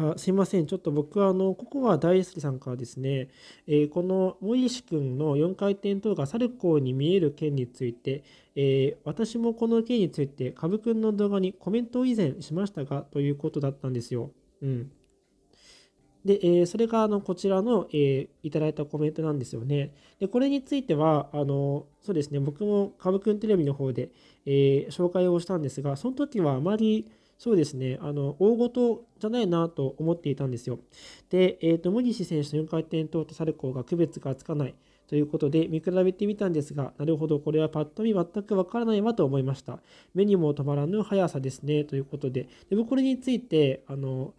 あすいません、ちょっと僕はあの、ココア大好きさんからですね、えー、この森石君の4回転等がサルコーに見える件について、えー、私もこの件について、カブ君の動画にコメントを以前しましたが、ということだったんですよ。うん。で、えー、それがあのこちらの、えいただいたコメントなんですよね。で、これについては、あのそうですね、僕もカブ君テレビの方で、え紹介をしたんですが、その時はあまり、そうですね、あの大ごとじゃないなと思っていたんですよ。で、えーと、とモ選手の4回転トーとサルコーが区別がつかないということで見比べてみたんですが、なるほど、これはパッと見全くわからないわと思いました。目にも止まらぬ速さですねということで、でもこれについて、あの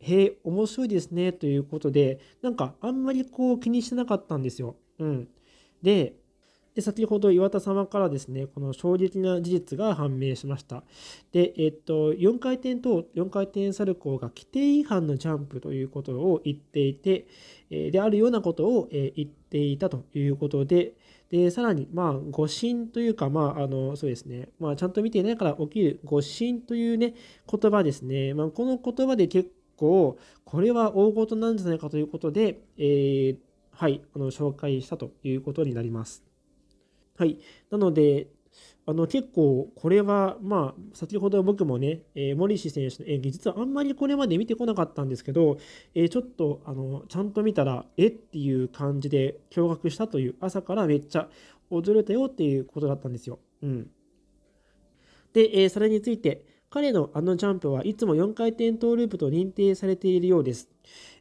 へえ、面白いですねということで、なんかあんまりこう気にしてなかったんですよ。うん、で、で先ほど岩田様からですねこの衝撃な事実が判明しましたで、えっと、4回転と4回転サルコーが規定違反のジャンプということを言っていてであるようなことを言っていたということででさらにまあ誤信というかまああのそうですねまあちゃんと見ていないから起きる誤信というね言葉ですね、まあ、この言葉で結構これは大事なんじゃないかということで、えー、はいあの紹介したということになります。はい。なので、あの結構これは、まあ、先ほど僕もね、えー、森氏選手の演技、実はあんまりこれまで見てこなかったんですけど、えー、ちょっとあのちゃんと見たら、えっていう感じで驚愕したという、朝からめっちゃ驚いたよっていうことだったんですよ。うん、で、えー、それについて、彼のあのジャンプはいつも4回転トーループと認定されているようです。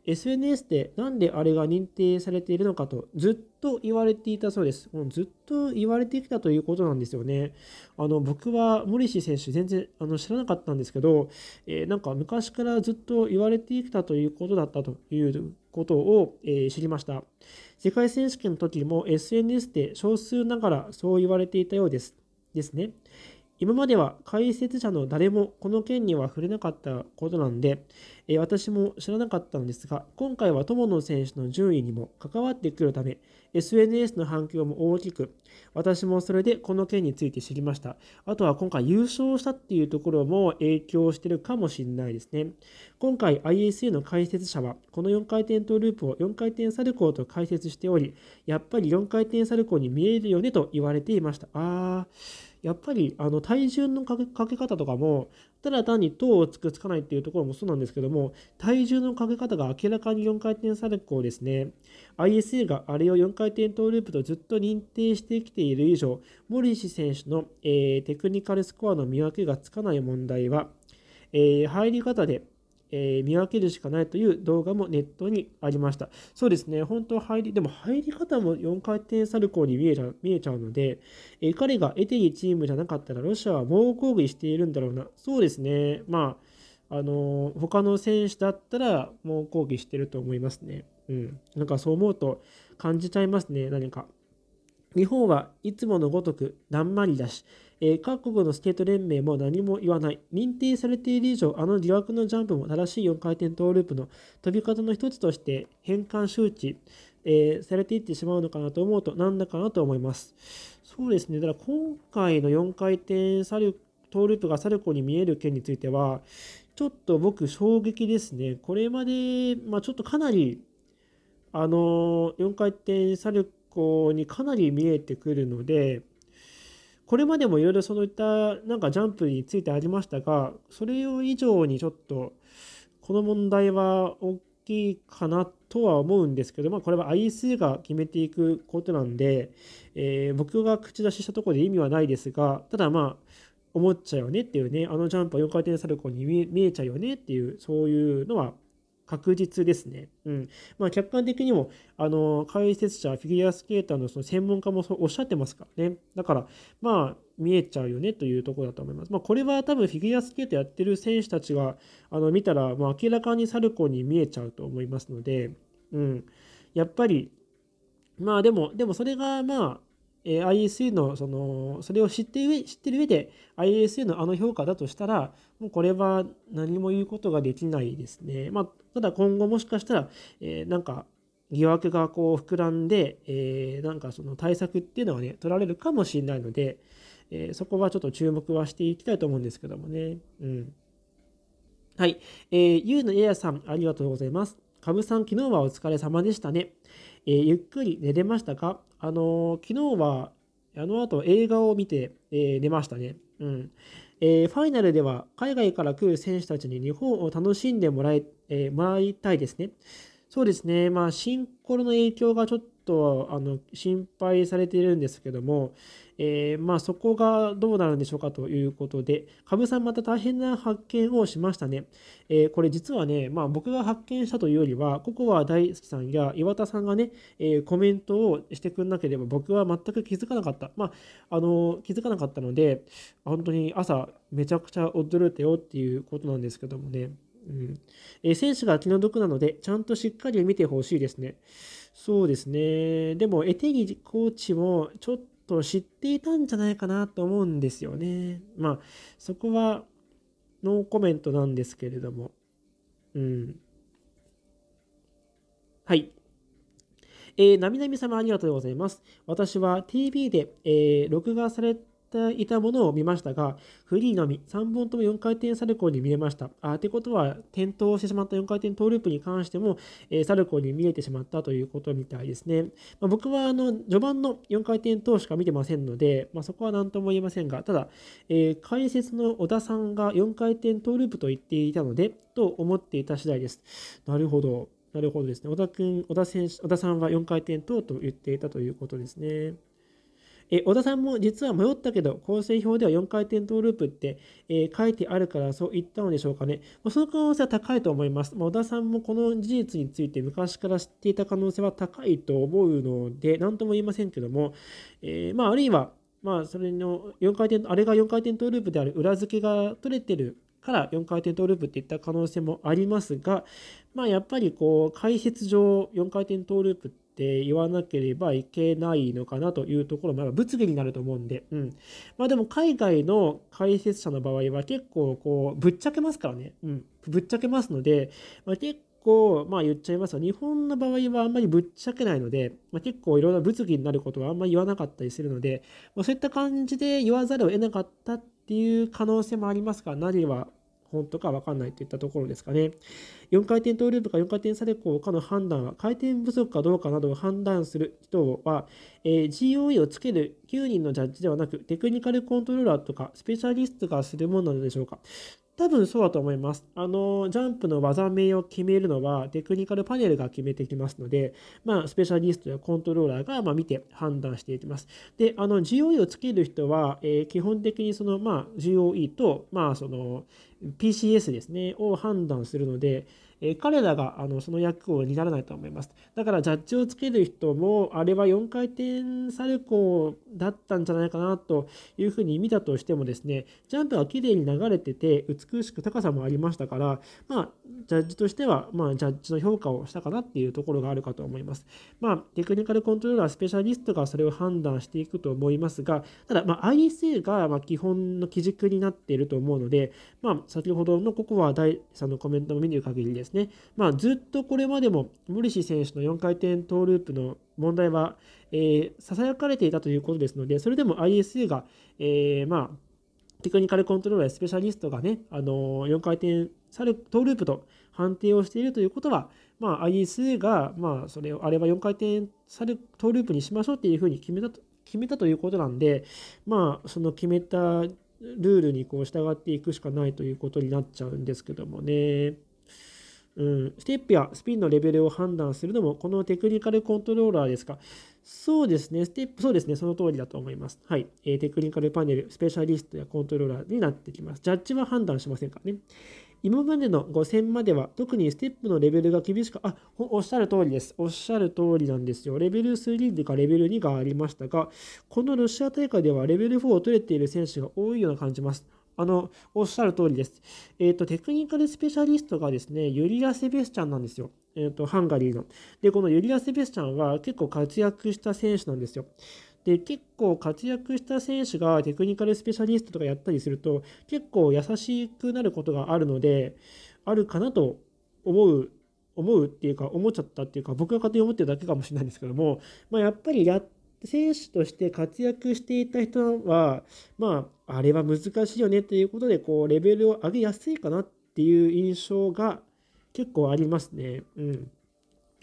SNS でなんであれが認定されているのかとずっと言われていたそうです。もうずっと言われてきたということなんですよね。あの僕はモリシー選手全然あの知らなかったんですけど、えー、なんか昔からずっと言われてきたということだったということを、えー、知りました。世界選手権の時も SNS で少数ながらそう言われていたようです。ですね。今までは解説者の誰もこの件には触れなかったことなんで、え私も知らなかったのですが、今回は友野選手の順位にも関わってくるため、SNS の反響も大きく、私もそれでこの件について知りました。あとは今回優勝したっていうところも影響してるかもしれないですね。今回 ISU の解説者は、この4回転トーループを4回転サルコーと解説しており、やっぱり4回転サルコーに見えるよねと言われていました。あー。やっぱりあの体重のかけかけ方とかもただ単に糖をつくつかないっていうところもそうなんですけども体重のかけ方が明らかに4回転サルコーですね ISA があれを4回転トーループとずっと認定してきている以上モリシ選手の、えー、テクニカルスコアの見分けがつかない問題は、えー、入り方でえー、見分けるしかないという動画もネットにありました。そうですね、本当入り、でも入り方も4回転サルコーに見えちゃう見えちゃうので、えー、彼がエテリチームじゃなかったらロシアは猛抗議しているんだろうな。そうですね、まあ、あのー、他の選手だったら猛抗議してると思いますね。うん。なんかそう思うと感じちゃいますね、何か。日本はいつものごとくだんまりだし、えー、各国のスケート連盟も何も言わない。認定されている以上、あの疑惑のジャンプも正しい4回転トーループの飛び方の一つとして変換周知、えー、されていってしまうのかなと思うと、なんだかなと思います。そうですね。だから今回の4回転サルトーループがサルコに見える件については、ちょっと僕衝撃ですね。これまで、まあ、ちょっとかなり、あのー、4回転サルコにかなり見えてくるので、これまでもいろいろそういったなんかジャンプについてありましたが、それ以上にちょっと、この問題は大きいかなとは思うんですけど、まあ、これは IEC が決めていくことなんで、えー、僕が口出ししたところで意味はないですが、ただまあ、思っちゃうよねっていうね、あのジャンプは4回転サルコーに見えちゃうよねっていう、そういうのは確実ですね。うんまあ、客観的にもあの解説者、フィギュアスケーターのその専門家もそうおっしゃってますからね。だから、まあ、見えちゃうよねというところだと思います。まあ、これは多分フィギュアスケートやってる選手たちがあの見たら、まあ、明らかにサルコに見えちゃうと思いますので、うん、やっぱり、まあでも、でもそれがまあ、え ISA のそのそれを知ってる。知ってる上で ISA のあの評価だとしたらもうこれは何も言うことができないですね。まあ、ただ今後もしかしたら、えー、なんか疑惑がこう膨らんで、えー、なんかその対策っていうのはね取られるかもしれないので、えー、そこはちょっと注目はしていきたいと思うんですけどもね。うん、はい、えー、ゆうのエアさんありがとうございます。ぶさん昨日はお疲れ様でしたね。えゆっくり寝れましたかあのー、昨日は、あの後映画を見て、えー、寝ましたね。うん。えー、ファイナルでは海外から来る選手たちに日本を楽しんでもらえ、えー、もらいたいですね。そうですね、まあ、シンコロの影響がちょっとあの心配されているんですけども、えー、まあ、そこがどうなるんでしょうかということで、株さんまた大変な発見をしましたね。えー、これ実はね、まあ、僕が発見したというよりは、ココア大好きさんや岩田さんがね、えー、コメントをしてくれなければ僕は全く気づかなかった。まあ、あの気づかなかったので、本当に朝めちゃくちゃ驚いたよっていうことなんですけどもね。うん、え選手が気の毒なので、ちゃんとしっかり見てほしいですね。そうですね。でも、エテギコーチもちょっと知っていたんじゃないかなと思うんですよね。まあ、そこはノーコメントなんですけれども。うん。はい。えー、なみなみ様ありがとうございます。私は TV で、えー、録画されてていたものを見ましたが、フリーのみ3本とも4回転サルコーに見えました。あってことは、転倒してしまった4回転トーループに関しても、えー、サルコーに見えてしまったということみたいですね。まあ、僕はあの序盤の4回転等しか見てませんので、まあ、そこは何とも言えませんが、ただ、えー、解説の小田さんが4回転トーループと言っていたので、と思っていた次第です。なるほど。なるほどですね。小田君、小田選手、小田さんは4回転等と言っていたということですね。え小田さんも実は迷ったけど、構成表では4回転トーループって、えー、書いてあるからそう言ったのでしょうかね。まあ、その可能性は高いと思います。まあ、小田さんもこの事実について昔から知っていた可能性は高いと思うので、何とも言いませんけども、えー、まあ、あるいは、まあ、それの4回転、あれが4回転トーループである裏付けが取れてるから4回転トーループっていった可能性もありますが、まあ、やっぱりこう解説上4回転トーループっって言わなければいけないのかなというところも物議になると思うんで、うん。まあでも海外の解説者の場合は結構こうぶっちゃけますからね、うん。ぶっちゃけますので、まあ、結構まあ言っちゃいますが、日本の場合はあんまりぶっちゃけないので、まあ、結構いろんな物議になることはあんまり言わなかったりするので、まあ、そういった感じで言わざるを得なかったっていう可能性もありますが、なりは本当か分かんないといったところですかね。4回転トーループか4回転サルコーかの判断は、回転不足かどうかなどを判断する人は、えー、GOE をつける9人のジャッジではなく、テクニカルコントローラーとかスペシャリストがするものなのでしょうか。多分そうだと思います。あの、ジャンプの技名を決めるのは、テクニカルパネルが決めてきますので、まあ、スペシャリストやコントローラーが、ま見て判断していきます。で、あの、GOE をつける人は、えー、基本的にその、まあ、GOE と、まあ、その、PCS ですね、を判断するので、え彼らがあのその役を担らないと思います。だからジャッジをつける人も、あれは4回転サルコーだったんじゃないかなというふうに見たとしてもですね、ジャンプは綺麗に流れてて、美しく高さもありましたから、まあ、ジャッジとしては、まあ、ジャッジの評価をしたかなっていうところがあるかと思います。まあ、テクニカルコントローラースペシャリストがそれを判断していくと思いますが、ただ、ま ISA がま基本の基軸になっていると思うので、まあ、先ほどのココア第3のコメントも見る限りですですね。まあ、ずっとこれまでも無リシ選手の4回転トーループの問題は、えさ囁かれていたということですので、それでも ISU が、えー、まあ、テクニカルコントローラースペシャリストがね、あのー、4回転サルトーループと判定をしているということは、まあ、ISA が、まあ、それをあれば4回転サルトーループにしましょうっていうふうに決めたと決めたということなんで、まあ、その決めたルールにこう従っていくしかないということになっちゃうんですけどもね。うん、ステップやスピンのレベルを判断するのも、このテクニカルコントローラーですか。そうですね、ステップ、そうですね、その通りだと思います。はい。えー、テクニカルパネル、スペシャリストやコントローラーになってきます。ジャッジは判断しませんからね。今までの5戦までは、特にステップのレベルが厳しく、あ、おっしゃる通りです。おっしゃる通りなんですよ。レベル3かレベル2がありましたが、このロシア大会ではレベル4を取れている選手が多いような感じます。あの、おっしゃる通りです。えっ、ー、と、テクニカルスペシャリストがですね、ユリア・セベスチャンなんですよ。えっ、ー、と、ハンガリーの。で、このユリア・セベスチャンは結構活躍した選手なんですよ。で、結構活躍した選手がテクニカルスペシャリストとかやったりすると、結構優しくなることがあるので、あるかなと思う思うっていうか思っちゃったっていうか僕が勝手に思ってるだけかもしれないんですけども、まあ、やっぱりや選手として活躍していた人はまああれは難しいよねっていうことで、こう、レベルを上げやすいかなっていう印象が結構ありますね。うん。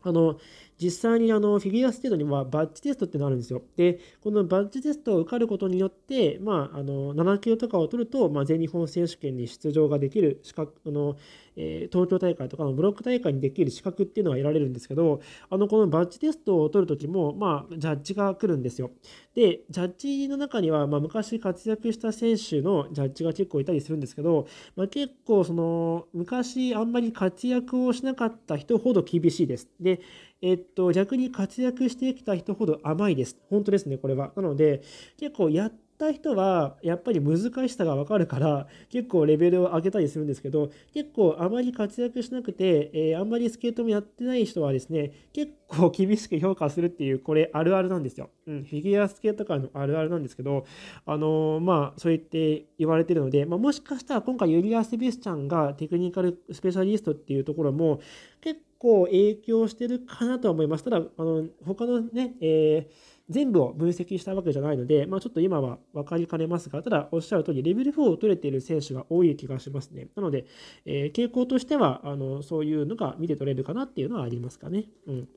あの、実際にあのフィギュアステートにはバッジテストってのあるんですよ。で、このバッジテストを受かることによって、まあ、あの7級とかを取ると、まあ、全日本選手権に出場ができる資格あの、えー、東京大会とかのブロック大会にできる資格っていうのが得られるんですけど、あのこのバッジテストを取るときも、まあ、ジャッジが来るんですよ。で、ジャッジの中には、まあ、昔活躍した選手のジャッジが結構いたりするんですけど、まあ、結構その昔あんまり活躍をしなかった人ほど厳しいです。でえっと、逆に活躍してきた人ほど甘いです。本当ですね、これは。なので、結構やった人は、やっぱり難しさがわかるから、結構レベルを上げたりするんですけど、結構あまり活躍しなくて、えー、あんまりスケートもやってない人はですね、結構厳しく評価するっていう、これあるあるなんですよ。うん、フィギュアスケート界のあるあるなんですけど、あのー、まあ、そう言って言われてるので、まあ、もしかしたら今回ユリア・セビスチャンがテクニカルスペシャリストっていうところも、結構影響してるかなと思います。ただ、あの他のね、えー、全部を分析したわけじゃないので、まあ、ちょっと今は分かりかねますが、ただおっしゃる通り、レベル4を取れている選手が多い気がしますね。なので、えー、傾向としてはあの、そういうのが見て取れるかなっていうのはありますかね。うん、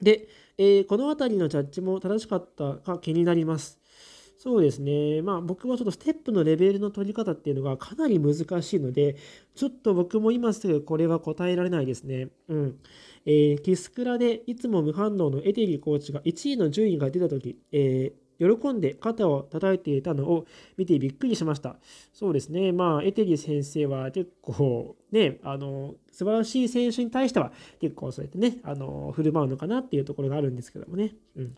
で、えー、この辺りのジャッジも正しかったか気になります。そうですね。まあ僕はちょっとステップのレベルの取り方っていうのがかなり難しいので、ちょっと僕も今すぐこれは答えられないですね。うん。えー、キスクラでいつも無反応のエテリコーチが1位の順位が出たとき、えー、喜んで肩を叩いていたのを見てびっくりしました。そうですね。まあ、エテリ先生は結構ね、あの、素晴らしい選手に対しては結構そうやってね、あの、振る舞うのかなっていうところがあるんですけどもね。うん。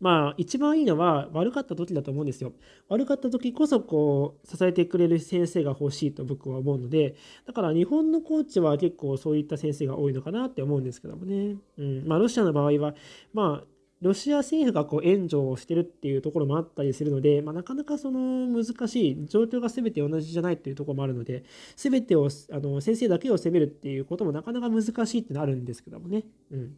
まあ、一番いいのは悪かった時だと思うんですよ。悪かった時こそ、こう、支えてくれる先生が欲しいと僕は思うので、だから日本のコーチは結構そういった先生が多いのかなって思うんですけどもね。うん。まあ、ロシアの場合は、まあ、ロシア政府がこう援助をしてるっていうところもあったりするので、まあ、なかなかその難しい状況が全て同じじゃないっていうところもあるので全てをあの先生だけを責めるっていうこともなかなか難しいってのあるんですけどもね。うん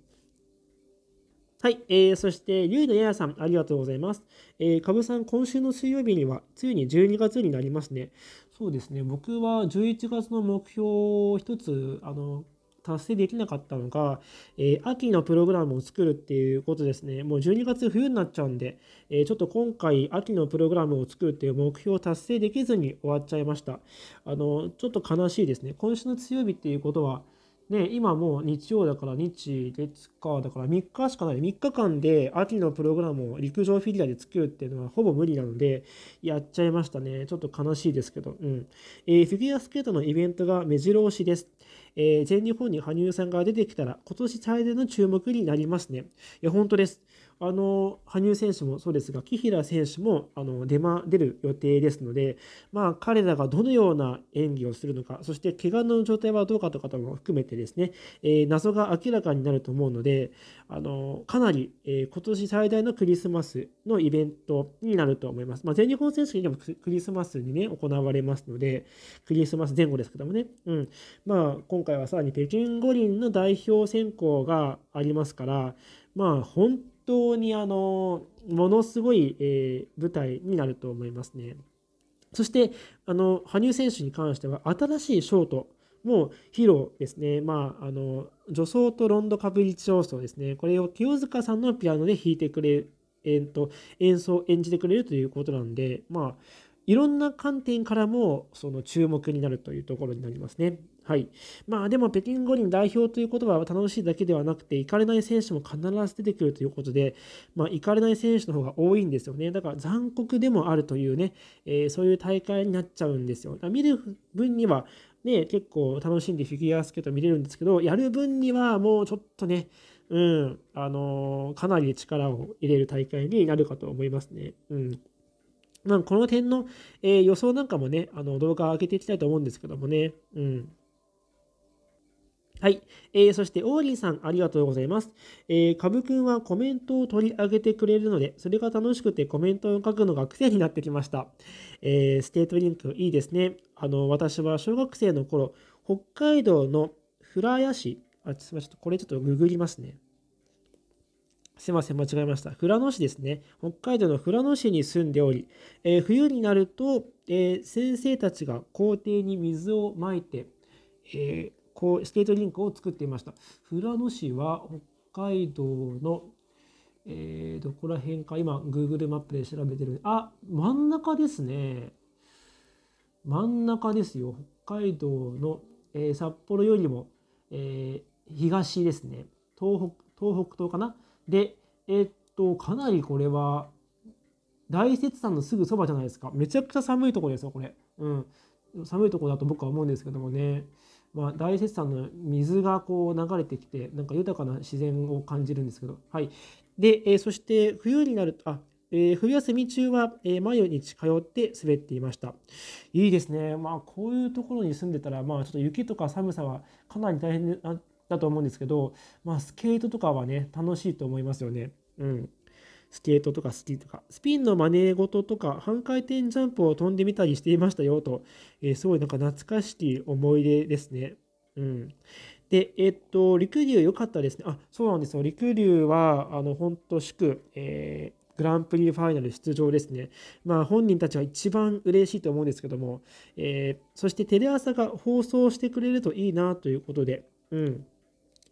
はい、えー、そして、ゆうのややさん、ありがとうございます。えー、かぶさん、今週の水曜日には、ついに12月になりますね。そうですね、僕は11月の目標を一つ、あの、達成できなかったのが、えー、秋のプログラムを作るっていうことですね。もう12月冬になっちゃうんで、えー、ちょっと今回秋のプログラムを作るっていう目標を達成できずに終わっちゃいました。あの、ちょっと悲しいですね。今週の水曜日っていうことは、ね、今もう日曜だから日月か、だから3日しかない。3日間で秋のプログラムを陸上フィギュアで作るっていうのはほぼ無理なので、やっちゃいましたね。ちょっと悲しいですけど。うん。えー、フィギュアスケートのイベントが目白押しです。えー、全日本に羽生さんが出てきたら、今年最大の注目になりますね。いや、本当です。あの、羽生選手もそうですが、紀平選手も、あの、出ま、出る予定ですので、まあ、彼らがどのような演技をするのか、そして、怪我の状態はどうかという方も含めてですね、えー、謎が明らかになると思うので、であのかなり、えー、今年最大のクリスマスのイベントになると思います。まあ、全日本選手権でもクリスマスにね、行われますので、クリスマス前後ですけどもね、うん。まあ、今回はさらに北京五輪の代表選考がありますから、まあ、本当にあの、ものすごい、えー、舞台になると思いますね。そして、あの、羽生選手に関しては、新しいショート、もう広ですね、まあ、あの、女装とロンドカブリ調奏ですね、これを清塚さんのピアノで弾いてくれる、えー、と演奏、演じてくれるということなんで、まあ、いろんな観点からも、その注目になるというところになりますね。はい。まあでも北京五輪代表ということは楽しいだけではなくて、行かれない選手も必ず出てくるということで、まあ行かれない選手の方が多いんですよね。だから残酷でもあるというね、えー、そういう大会になっちゃうんですよ。見る分にはね、結構楽しんでフィギュアスケート見れるんですけど、やる分にはもうちょっとね、うん、あのかなり力を入れる大会になるかと思いますね。うん。まあ、この点の、えー、予想なんかもね、あの動画上げていきたいと思うんですけどもね、うん。はい、えー、そして、オーリーさん、ありがとうございます。えー、株くんはコメントを取り上げてくれるので、それが楽しくてコメントを書くのが癖になってきました。えー、ステートリンク、いいですね。あの、私は小学生の頃、北海道の富良野市、あ、すみません、これちょっとググりますね。すいません、間違えました。富良野市ですね。北海道の富良野市に住んでおり、えー、冬になると、えー、先生たちが校庭に水をまいて、えー、こうスケートリンクを作っていました富良野市は北海道のえー、どこら辺か今 Google マップで調べてるあ真ん中ですね真ん中ですよ北海道の、えー、札幌よりも、えー、東ですね東北東北東かなでえー、っとかなりこれは大雪山のすぐそばじゃないですかめちゃくちゃ寒いとこですよこれうん寒いとこだと僕は思うんですけどもねまあ、大雪山の水がこう流れてきて、なんか豊かな自然を感じるんですけど、はい。で、えー、そして冬になると、あ、えー、冬休み中は、えー、毎日通って滑っていました。いいですね。まあ、こういうところに住んでたら、まあ、ちょっと雪とか寒さはかなり大変だと思うんですけど、まあ、スケートとかはね、楽しいと思いますよね。うん。スケートとかスキーとか、スピンの真似事とか、半回転ジャンプを飛んでみたりしていましたよと、えー、すごいなんか懐かしき思い出ですね。うん。で、えー、っと、陸流良かったですね。あ、そうなんですよ。陸流は、あの、本当祝、えーグランプリファイナル出場ですね。まあ本人たちは一番嬉しいと思うんですけども、えー、そしてテレ朝が放送してくれるといいなということで、うん。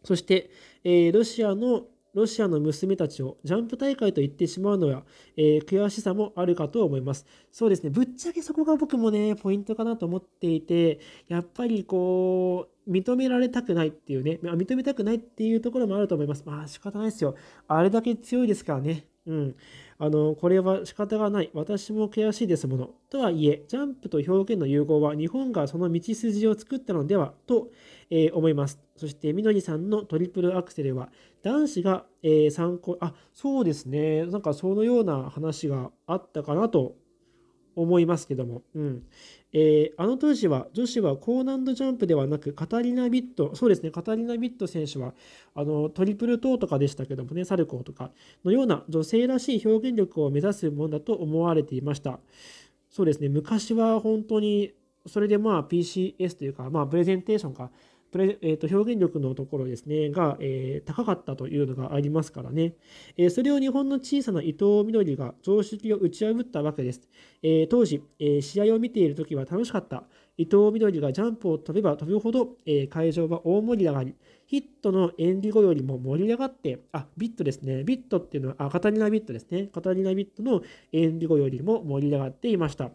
そして、えー、ロシアのロシアの娘たちをジャンプ大会と言ってしまうのは、えー、悔しさもあるかと思います。そうですね、ぶっちゃけそこが僕もね、ポイントかなと思っていて、やっぱりこう、認められたくないっていうね、認めたくないっていうところもあると思います。まあ仕方ないですよ。あれだけ強いですからね。うん。あのこれは仕方がない私も悔しいですものとはいえジャンプと表現の融合は日本がその道筋を作ったのではと、えー、思いますそしてみのりさんのトリプルアクセルは男子が、えー、参考あそうですねなんかそのような話があったかなと思いますけども、うんえー、あの当時は女子は高難度ジャンプではなくカタリナ・ビットそうですねカタリナ・ビット選手はあのトリプルトーとかでしたけどもねサルコーとかのような女性らしい表現力を目指すものだと思われていましたそうですね昔は本当にそれでまあ PCS というかまあプレゼンテーションかプレ、えー、と表現力のところですね、が、えー、高かったというのがありますからね、えー、それを日本の小さな伊藤みどりが常識を打ち破ったわけです。えー、当時、え試合を見ているときは楽しかった。伊藤みどりがジャンプを飛べば飛ぶほど、えー、会場は大盛り上がり、ヒットの演技後よりも盛り上がって、あ、ビットですね。ビットっていうのは、あ、カタリナビットですね。カタリナビットの演技後よりも盛り上がっていました。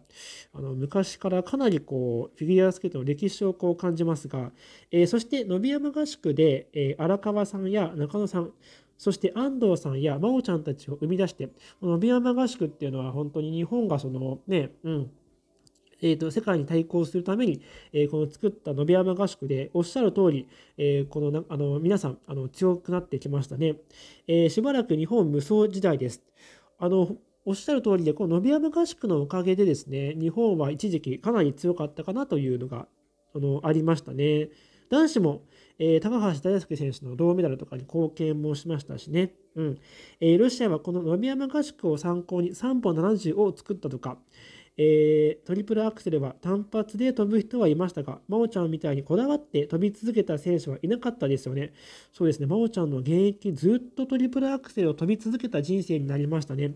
あの、昔からかなりこう、フィギュアスケートの歴史をこう感じますが、えー、そして、野び山合宿で、えー、荒川さんや中野さん、そして安藤さんや真央ちゃんたちを生み出して、この野山合宿っていうのは本当に日本がそのね、うん、えーと、世界に対抗するために、えー、この作った野辺山合宿でおっしゃる通り、えー、このなあ皆さんあの強くなってきましたね、えー、しばらく日本無双時代です。あのおっしゃる通りで、この野山合宿のおかげでですね、日本は一時期かなり強かったかなというのがあのありましたね。男子も、えー、高橋大輔選手の銅メダルとかに貢献もしましたしね。うんえー、ロシアはこの野辺山合宿を参考に3本70を作ったとか、えー、トリプルアクセルは単発で飛ぶ人はいましたが、真央ちゃんみたいにこだわって飛び続けた選手はいなかったですよね。そうですね、真央ちゃんの現役ずっとトリプルアクセルを飛び続けた人生になりましたね。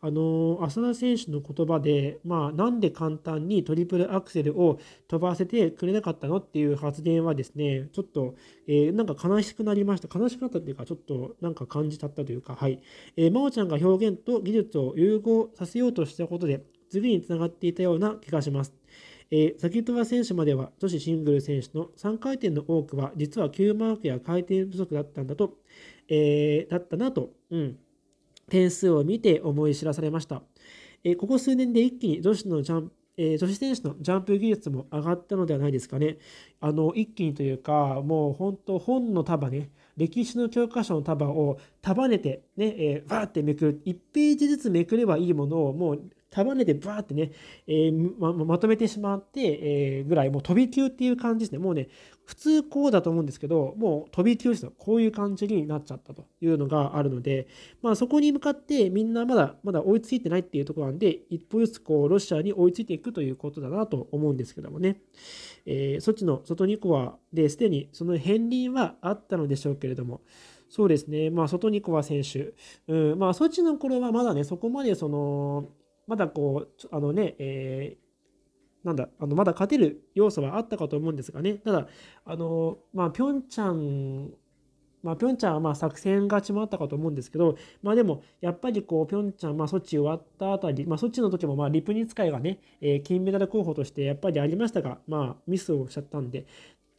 あのー、浅田選手の言葉で、まあ、なんで簡単にトリプルアクセルを飛ばせてくれなかったのっていう発言はですね、ちょっと、えー、なんか悲しくなりました。悲しくなったというか、ちょっとなんか感じたったというか、はい。えー、真央ちゃんが表現と技術を融合させようとしたことで、次につながっていたような気がします。えー、先戸選手までは女子シングル選手の3回転の多くは実は急マークや回転不足だったんだと、えー、だったなと、うん、点数を見て思い知らされました。えー、ここ数年で一気に女子のジャンプ女子選手のジャンプ技術も上がったのではないですかね。あの一気にというか、もう本当、本の束ね、歴史の教科書の束を束ねてね、ば、えー、ーってめくる、1ページずつめくればいいものを、もう束ねてバーってね、えー、ま、まとめてしまって、えー、ぐらい、もう飛び級っていう感じですね。もうね、普通こうだと思うんですけど、もう飛び級ですよ。こういう感じになっちゃったというのがあるので、まあそこに向かってみんなまだ、まだ追いついてないっていうところなんで、一歩ずつこう、ロシアに追いついていくということだなと思うんですけどもね。えー、ソチの外2コワで、すでにその片鱗はあったのでしょうけれども、そうですね、まあ、外ニコワ選手、うんまあ、ソチの頃はまだね、そこまでそのまだこう、あのね、えー、なんだあのまだ勝てる要素はあったかと思うんですがね、ただ、あのまあ、ピョンチャンまあ、ピョンチャンはまあ作戦勝ちもあったかと思うんですけど、まあでも、やっぱりこう、ピョンチャン、まあ、そっち終わったあたり、まあ、っちの時も、まあ、リプニ使いがね、えー、金メダル候補としてやっぱりありましたが、まあ、ミスをしちゃったんで、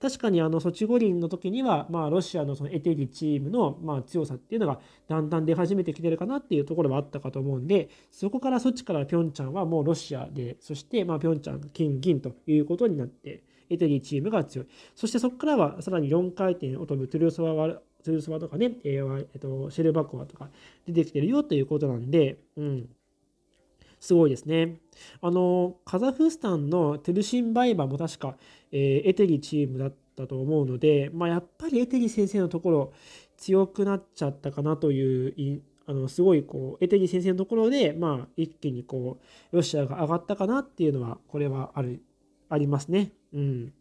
確かにあのソチ五輪の時には、まあ、ロシアのそのエテリチームのまあ強さっていうのがだんだん出始めてきてるかなっていうところはあったかと思うんでそこからソチからピョンチャンはもうロシアでそしてまあピョンチャン金銀ということになってエテリチームが強いそしてそこからはさらに4回転を飛ぶトゥルーソワワとかね、えーえとシェルバコワとか出てきてるよということなんで、うん、すごいですね。あの、カザフスタンのトゥルシンバイバも確かえー、エテリチームだったと思うので、まあ、やっぱりエテリ先生のところ強くなっちゃったかなというあのすごいこうエテリ先生のところで、まあ、一気にこうロシアが上がったかなっていうのはこれはあるありますね。うん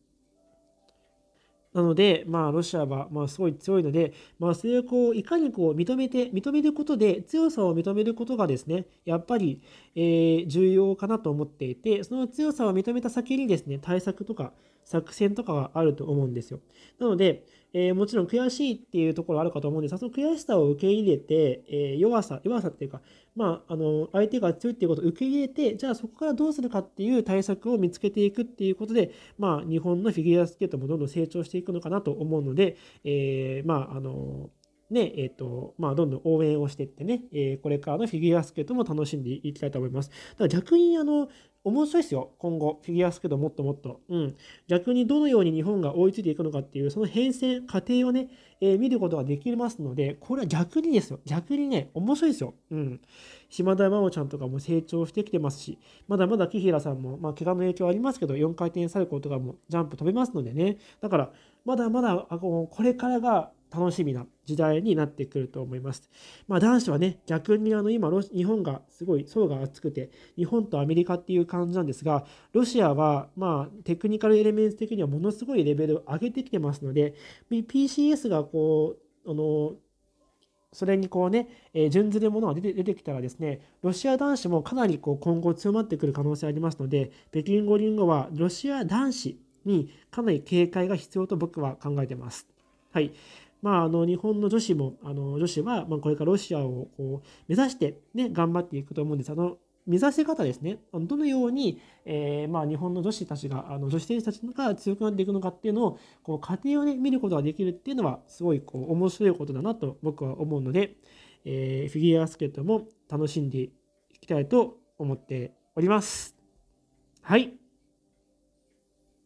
なので、まあ、ロシアは、まあ、すごい強いので、まあ、それをこういかにこう認めて、認めることで、強さを認めることがですね、やっぱり、えー、重要かなと思っていて、その強さを認めた先にですね、対策とか、作戦とかがあると思うんですよ。なので、えー、もちろん悔しいっていうところあるかと思うんですが、その悔しさを受け入れて、えー、弱さ、弱さっていうか、まあ、あの、相手が強いっていうことを受け入れて、じゃあそこからどうするかっていう対策を見つけていくっていうことで、まあ、日本のフィギュアスケートもどんどん成長していくのかなと思うので、えー、まあ、あの、ね、えっ、ー、と、まあ、どんどん応援をしていってね、えー、これからのフィギュアスケートも楽しんでいきたいと思います。だから逆に、あの、面白いですよ、今後、フィギュアスケートもっともっと。うん。逆にどのように日本が追いついていくのかっていう、その変遷、過程をね、えー、見ることができますので、これは逆にですよ。逆にね、面白いですよ。うん。島田真央ちゃんとかも成長してきてますし、まだまだ紀平さんも、まあ、怪我の影響ありますけど、4回転サルコーとかもジャンプ飛べますのでね。だから、まだまだ、これからが楽しみな時代になってくると思います。まあ、男子はね、逆にあの今日本がすごい層が厚くて、日本とアメリカっていう感じなんですが、ロシアはまあテクニカルエレメンツ的にはものすごいレベルを上げてきてますので、PCS がこう、あの、それにこうね、えー、準ずるものが出て出てきたらですね、ロシア男子もかなりこう今後強まってくる可能性ありますので、北京五輪後はロシア男子にかなり警戒が必要と僕は考えてます。はい。まあ、あの日本の女子もあの女子は、まこれからロシアをこう目指して、ね、頑張っていくと思うんです。あの目指せ方ですね、どのように、えー、まあ、日本の女子たちが、あの女子選手たちが強くなっていくのかっていうのを、こう過程を、ね、見ることができるっていうのは、すごいこう面白いことだなと僕は思うので、えー、フィギュアスケートも楽しんでいきたいと思っております。はい。